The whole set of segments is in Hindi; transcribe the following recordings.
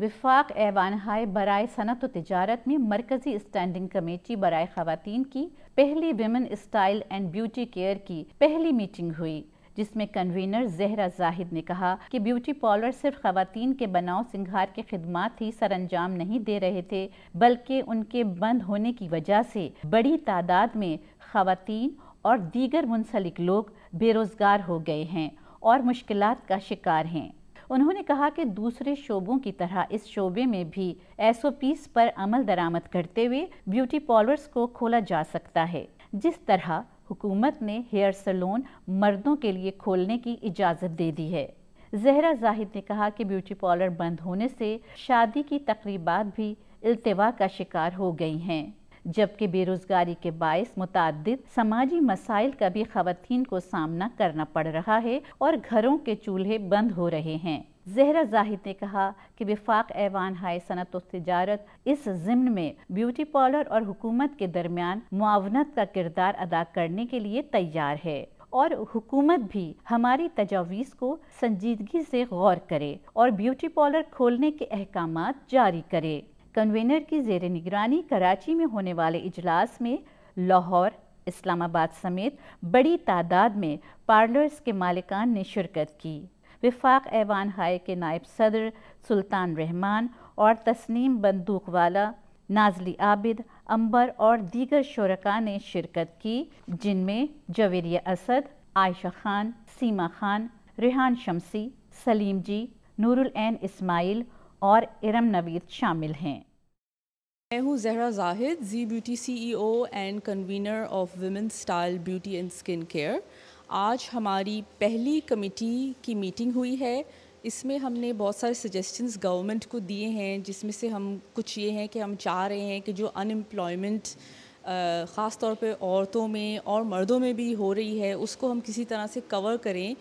विफाक ऐवान हाय बरए सनत तजारत में मरकजी स्टैंडिंग कमेटी बरए ख़वान की पहली women style and beauty care की पहली मीटिंग हुई जिसमें कन्वीनर जहरा जाहिद ने कहा कि ब्यूटी पार्लर सिर्फ खातन के बनाव सिंगार के खदमात ही सर अंजाम नहीं दे रहे थे बल्कि उनके बंद होने की वजह से बड़ी तादाद में खातन और दीगर मुंसलिक लोग बेरोज़गार हो गए हैं और मुश्किल का शिकार हैं उन्होंने कहा कि दूसरे शोबों की तरह इस शोबे में भी एसओपीस पर अमल दरामद करते हुए ब्यूटी पार्लर्स को खोला जा सकता है जिस तरह हुकूमत ने हेयर सलोन मर्दों के लिए खोलने की इजाज़त दे दी है जहरा जाहिद ने कहा कि ब्यूटी पार्लर बंद होने से शादी की तकरीबात भी अल्तवा का शिकार हो गई हैं जबकि बेरोजगारी के बायस मुतद समाजी मसाइल का भी खातन को सामना करना पड़ रहा है और घरों के चूल्हे बंद हो रहे हैं जहरा जाहिद ने कहा कि विफाक ऐवान हाय सनत तजारत इस जिम्न में ब्यूटी पार्लर और हुकूमत के दरमियान मुआवनत का किरदार अदा करने के लिए तैयार है और हुकूमत भी हमारी तजावीज़ को संजीदगी से गौर करे और ब्यूटी पार्लर खोलने के अहकाम जारी करे कन्वेनर की जेर निगरानी कराची में होने वाले इजलास में लाहौर इस्लामाबाद समेत बड़ी तादाद में पार्लर्स के मालिकान ने शिरकत की विफाक ऐवान हाय के नायब सदर सुल्तान रहमान और तस्नीम बंदूक वाला नाजली आबिद अंबर और दीगर शुरका ने शिरकत की जिनमें जवेरिया असद आयशा खान सीमा खान रिहान शमसी सलीम जी नूरुल एन इस्माइल और इरम नवीद शामिल हैं मैं हूँ Zahra Zahid ji beauty CEO and convener of women style beauty and skin care आज हमारी पहली कमेटी की मीटिंग हुई है इसमें हमने बहुत सारे सजेशंस गवर्नमेंट को दिए हैं जिसमें से हम कुछ ये हैं कि हम चाह रहे हैं कि जो अनएम्प्लॉयमेंट ख़ास तौर पे औरतों में और मर्दों में भी हो रही है उसको हम किसी तरह से कवर करें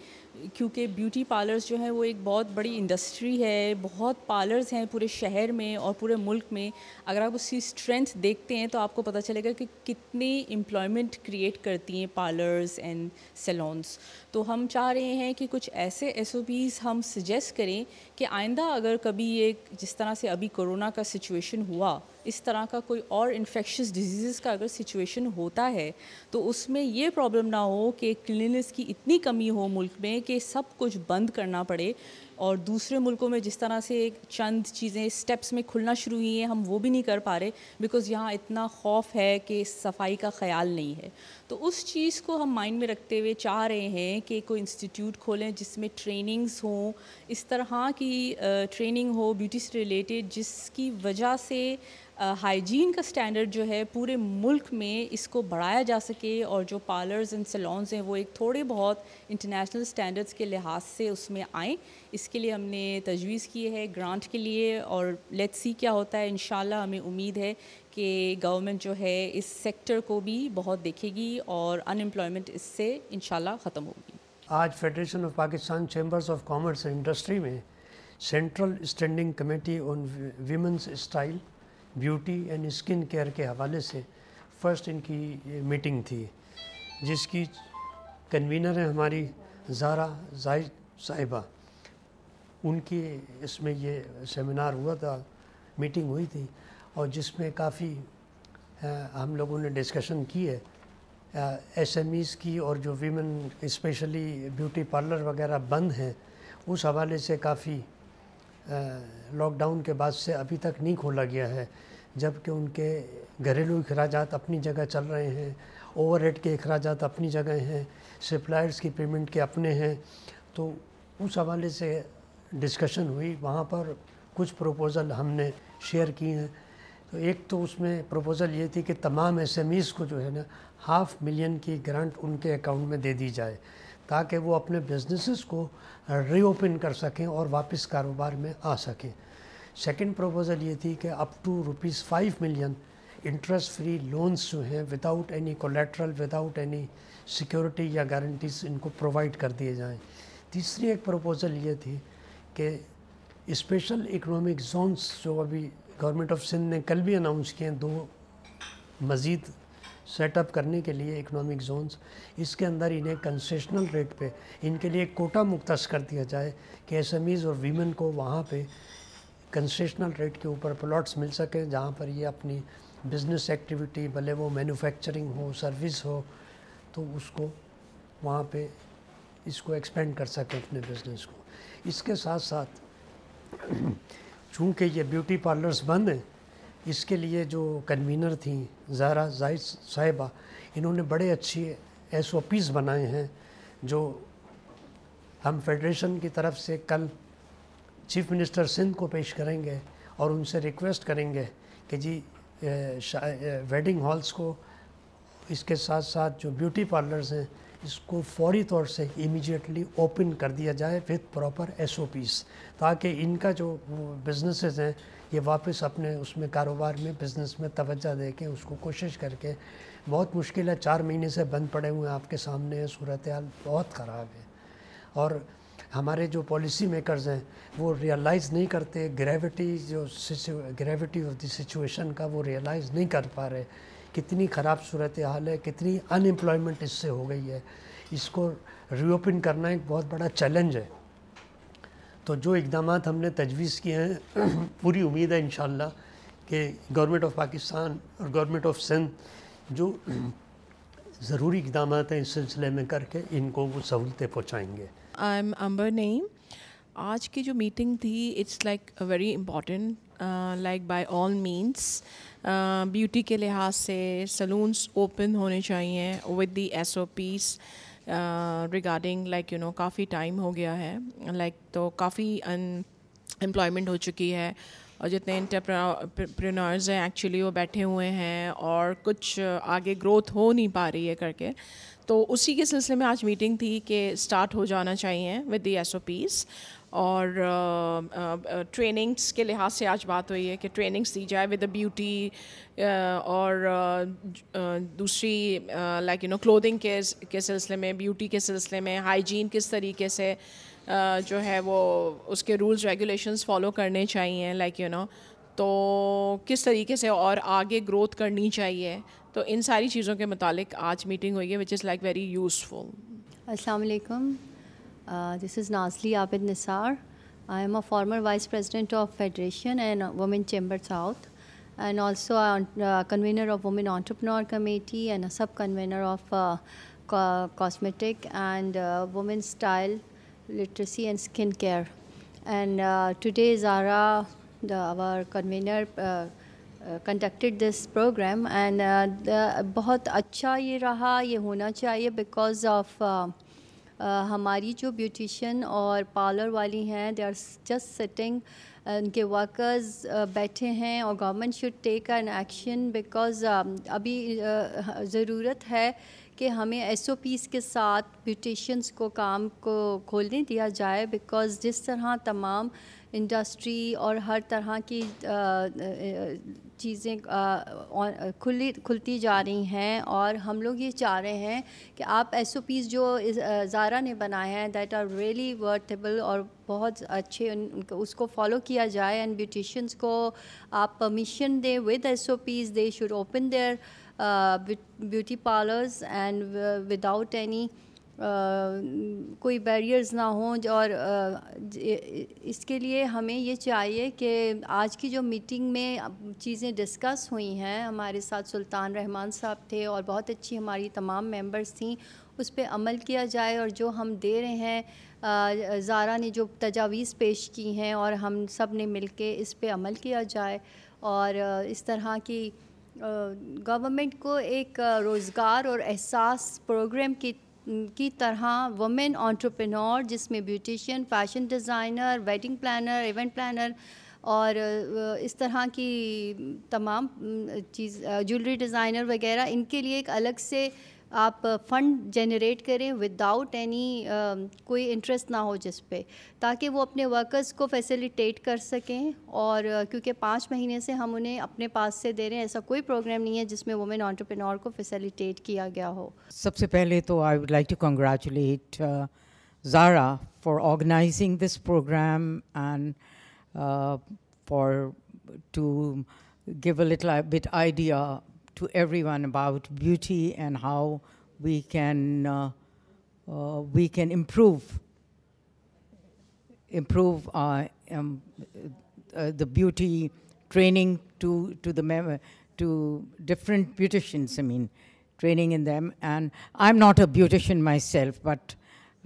क्योंकि ब्यूटी पार्लर्स जो हैं वो एक बहुत बड़ी इंडस्ट्री है बहुत पार्लर्स हैं पूरे शहर में और पूरे मुल्क में अगर आप उसकी स्ट्रेंथ देखते हैं तो आपको पता चलेगा कि कितनी एम्प्लॉयमेंट क्रिएट करती हैं पार्लर्स एंड सेलोन्स तो हम चाह रहे हैं कि कुछ ऐसे एस हम सजेस्ट करें कि आइंदा अगर कभी ये जिस तरह से अभी कोरोना का सिचुएशन हुआ इस तरह का कोई और इन्फेक्शस डिजीज़ का अगर सिचुएशन होता है तो उसमें ये प्रॉब्लम ना हो कि क्लिनिनेस की इतनी कमी हो मुल्क में कि सब कुछ बंद करना पड़े और दूसरे मुल्कों में जिस तरह से चंद चीज़ें स्टेप्स में खुलना शुरू हुई हैं हम वो भी नहीं कर पा रहे बिकॉज़ यहाँ इतना खौफ है कि सफाई का ख्याल नहीं है तो उस चीज़ को हम माइंड में रखते हुए चाह रहे हैं कि कोई इंस्टीट्यूट खोलें जिसमें ट्रेनिंग्स हों इस तरह की ट्रेनिंग हो ब्यूटी से रिलेटेड जिसकी वजह से हाइजीन का स्टैंडर्ड जो है पूरे मुल्क में इसको बढ़ाया जा सके और जो पार्लर्स एंड सलोन्स हैं वो एक थोड़े बहुत इंटरनेशनल स्टैंडर्ड्स के लिहाज से उसमें आएँ इस इसके लिए हमने तजवीज़ की है ग्रांट के लिए और लेट्स सी क्या होता है इन हमें उम्मीद है कि गवर्नमेंट जो है इस सेक्टर को भी बहुत देखेगी और अनएम्प्लॉयमेंट इससे इन ख़त्म होगी आज federation of Pakistan chambers of commerce and industry में central standing committee on women's style beauty and skin care के हवाले से फर्स्ट इनकी मीटिंग थी जिसकी कन्वीनर है हमारी जारा जायद साहिबा उनकी इसमें ये सेमिनार हुआ था मीटिंग हुई थी और जिसमें काफ़ी हम लोगों ने डिस्कशन की है एस एम ईज़ की और जो वीमेन इस्पेशली ब्यूटी पार्लर वगैरह बंद हैं उस हवाले से काफ़ी लॉकडाउन के बाद से अभी तक नहीं खोला गया है जबकि उनके घरेलू अखराज अपनी जगह चल रहे हैं ओवर हेड के अखराज अपनी जगह हैं सप्लायर्स की पेमेंट के अपने हैं तो उस हवाले से डिस्कशन हुई वहाँ पर कुछ प्रपोज़ल हमने शेयर किए हैं तो एक तो उसमें प्रपोज़ल ये थी कि तमाम एस एम ईज़ को जो है ना हाफ़ मिलियन की ग्रांट उनके अकाउंट में दे दी जाए ताकि वो अपने बिजनेसेस को रीओपन कर सकें और वापस कारोबार में आ सकें सेकंड प्रपोज़ल ये थी कि up to rupees five million interest free loans जो हैं without any collateral without any security या गारंटीज इनको प्रोवाइड कर दिए जाएं तीसरी एक प्रपोज़ल ये थी कि स्पेशल इकोनॉमिक जोन्स जो अभी गवर्नमेंट ऑफ सिंध ने कल भी अनाउंस किए हैं दो मज़ीद सेटअप करने के लिए इकोनॉमिक जोनस इसके अंदर इन्हें कंसेशनल रेट पे इनके लिए कोटा मुख्त कर दिया जाए कि एस एम ईज़ और वीमेन को वहाँ पे कंसेशनल रेट के ऊपर प्लॉट्स मिल सकें जहाँ पर ये अपनी बिज़नेस एक्टिविटी भले वो मैन्युफैक्चरिंग हो सर्विस हो तो उसको वहाँ पे इसको एक्सपेंड कर सकें अपने बिज़नेस को इसके साथ साथ चूँकि ये ब्यूटी पार्लर्स बंद हैं इसके लिए जो कन्वीनर थी जारा जाहिद साहिबा इन्होंने बड़े अच्छे एस ओ पीज़ बनाए हैं जो हम फेडरेशन की तरफ से कल चीफ मिनिस्टर सिंध को पेश करेंगे और उनसे रिक्वेस्ट करेंगे कि जी वेडिंग हॉल्स को इसके साथ साथ जो ब्यूटी पार्लर्स हैं इसको फौरी तौर से इमीडिएटली ओपन कर दिया जाए विद प्रॉपर पीज ताकि इनका जो बिजनेसेस हैं ये वापस अपने उसमें कारोबार में बिज़नेस में तवज्जो दे के उसको कोशिश करके बहुत मुश्किल है चार महीने से बंद पड़े हुए हैं आपके सामने सूरत हाल बहुत ख़राब है और हमारे जो पॉलिसी मेकर्स हैं वो रियलाइज़ नहीं करते ग्रेविटी जो ग्रेविटी ऑफ द सिचुएशन का वो रियलाइज़ नहीं कर पा रहे कितनी ख़राब सूरत हाल है कितनी अनएम्प्लॉयमेंट इससे हो गई है इसको रीओपन करना एक बहुत बड़ा चैलेंज है तो जो इकदाम हमने तजवीज़ किए हैं पूरी उम्मीद है इन कि गवर्नमेंट ऑफ पाकिस्तान और गवर्नमेंट ऑफ सिंध जो ज़रूरी इकदाम हैं इस सिलसिले में करके इनको वो सहूलतें पहुँचाएँगे आई एम अम्बर नईम आज की जो मीटिंग थी it's like very important like by all means beauty के लिहाज से सलून्स ओपन होने चाहिए with the S O Ps regarding like you know काफ़ी टाइम हो गया है लाइक like, तो काफ़ी अनएम्प्लॉयमेंट हो चुकी है और जितने इंटरप्रनर्स हैं एक्चुअली वो बैठे हुए हैं और कुछ uh, आगे ग्रोथ हो नहीं पा रही है करके तो उसी के सिलसिले में आज मीटिंग थी कि स्टार्ट हो जाना चाहिए with the S O Ps और ट्रेनिंग्स के लिहाज से आज बात हुई है कि ट्रेनिंग्स दी जाए विद ब्यूटी और दूसरी लाइक यू नो क्लोथिंग के के सिलसिले में ब्यूटी के सिलसिले में हाइजीन किस तरीके से जो है वो उसके रूल्स रेगुलेशंस फॉलो करने चाहिए लाइक यू नो तो किस तरीके से और आगे ग्रोथ करनी चाहिए तो इन सारी चीज़ों के मुतालिक आज मीटिंग हुई है which is like very useful असलकम Uh, this is Nazli Abid Nisar. I am a former vice president of Federation and Women Chamber South, and also a, a convener of Women Entrepreneur Committee and a sub convener of uh, co Cosmetic and uh, Women's Style Literacy and Skincare. And uh, today, Zara, the, our convener, conducted this programme and बहुत अच्छा ये रहा ये होना चाहिए बिकॉज ऑफ़ हमारी जो ब्यूटिशन और पार्लर वाली हैं दे आर जस्ट सिटिंग उनके वर्कर्स बैठे हैं और government should take an action because अभी ज़रूरत है कि हमें एस ओ पीज़ के साथ ब्यूटिशंस को काम को खोलने दिया जाए बिकॉज़ जिस तरह तमाम इंडस्ट्री और हर तरह की चीज़ें खुली खुलती जा रही हैं और हम लोग ये चाह रहे हैं कि आप एस ओ पीज़ जो ज़ारा ने बनाए हैं दैट आर रियली वर्थेबल और बहुत अच्छे उसको फॉलो किया जाए एंड ब्यूटिशंस को आप परमिशन दें with S O Ps they should open their beauty parlours and without any कोई बैरियर्स ना हों और uh, इसके लिए हमें ये चाहिए कि आज की जो मीटिंग में चीज़ें डिस्कस हुई हैं हमारे साथ सुल्तान रहमान साहब थे और बहुत अच्छी हमारी तमाम मेंबर्स थी उस पर अमल किया जाए और जो हम दे रहे हैं जारा uh, ने जो तजावीज़ पेश की हैं और हम सब ने मिल के इस पर अमल किया जाए और uh, इस तरह की गवर्नमेंट को एक रोज़गार और एहसास प्रोग्राम की की तरह वमेन ऑन्ट्रप्रनोर जिसमें beautician fashion designer wedding planner event planner और इस तरह की तमाम चीज़ ज्वेलरी डिज़ाइनर वगैरह इनके लिए एक अलग से आप फ़ंड जनरेट करें विदाउट एनी um, कोई इंटरेस्ट ना हो जिस पे ताकि वो अपने वर्कर्स को फैसिलिटेट कर सकें और uh, क्योंकि पाँच महीने से हम उन्हें अपने पास से दे रहे हैं ऐसा कोई प्रोग्राम नहीं है जिसमें वुमेन ऑन्टरप्रेनोर को फैसिलिटेट किया गया हो सबसे पहले तो I would like to congratulate Zara for organising this programme and for to give a little to everyone about beauty and how we can uh, uh, we can improve improve our, uh, um, uh, the beauty training to to the to different beauticians. I mean, training in them. And I'm not a beautician myself, but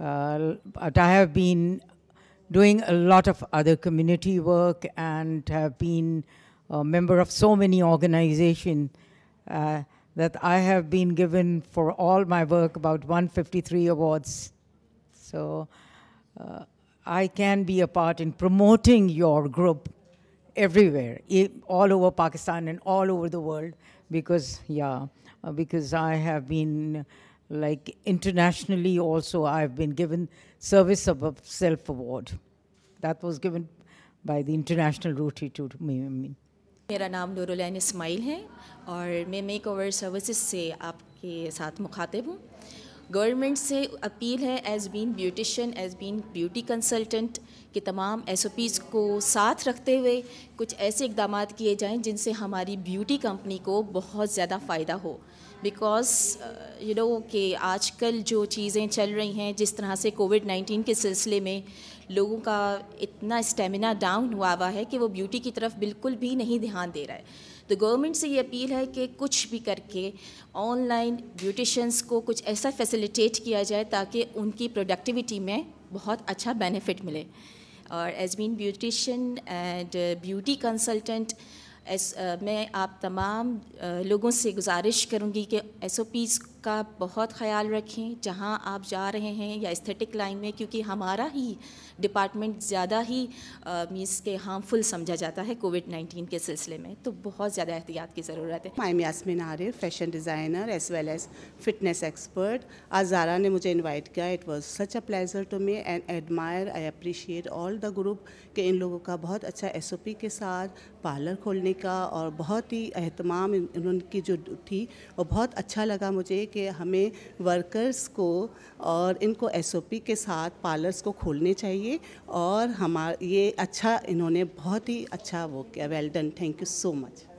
uh, but I have been doing a lot of other community work and have been a member of so many organizations uh, that I have been given for all my work about 153 awards. So uh, I can be a part in promoting your group everywhere, all over Pakistan and all over the world, because, yeah, uh, because I have been, like, internationally also, I've been given Service Above Self Award. That was given by the International Rotary to me. मेरा नाम नूरुलैन इस्माइल है और मैं मेक ओवर सर्विसेज से आपके साथ मुखातिब हूँ गवर्नमेंट से अपील है as been beautician as been beauty consultant कि तमाम एस को साथ रखते हुए कुछ ऐसे इकदाम किए जाएं जिनसे हमारी ब्यूटी कंपनी को बहुत ज़्यादा फ़ायदा हो बिकॉज यू नो कि आजकल जो चीज़ें चल रही हैं जिस तरह से कोविड 19 के सिलसिले में लोगों का इतना स्टेमिना डाउन हुआ हुआ है कि वो ब्यूटी की तरफ बिल्कुल भी नहीं ध्यान दे रहा है तो गवर्नमेंट से ये अपील है कि कुछ भी करके ऑनलाइन ब्यूटिशंस को कुछ ऐसा फैसिलिटेट किया जाए ताकि उनकी प्रोडक्टिविटी में बहुत अच्छा बेनिफिट मिले और as been beautician and beauty consultant मैं आप तमाम uh, लोगों से गुजारिश करूंगी कि एस ओ पीज़ का बहुत ख्याल रखें जहां आप जा रहे हैं या एस्थेटिक लाइन में क्योंकि हमारा ही डिपार्टमेंट ज़्यादा ही मीस के हार्मफुल समझा जाता है कोविड 19 के सिलसिले में तो बहुत ज़्यादा एहतियात की ज़रूरत है my am Yasmin Arif fashion designer as well as fitness expert आज जारा ने मुझे इन्वाइट किया it was such a pleasure to me and admire I appreciate all the group के इन लोगों का बहुत अच्छा एस के साथ पार्लर खोलने का और बहुत ही अहतमाम उनकी जो थी और बहुत अच्छा लगा मुझे कि हमें वर्कर्स को और इनको एस के साथ पार्लर्स को खोलने चाहिए और हमारा ये अच्छा इन्होंने बहुत ही अच्छा वो किया well done thank you so much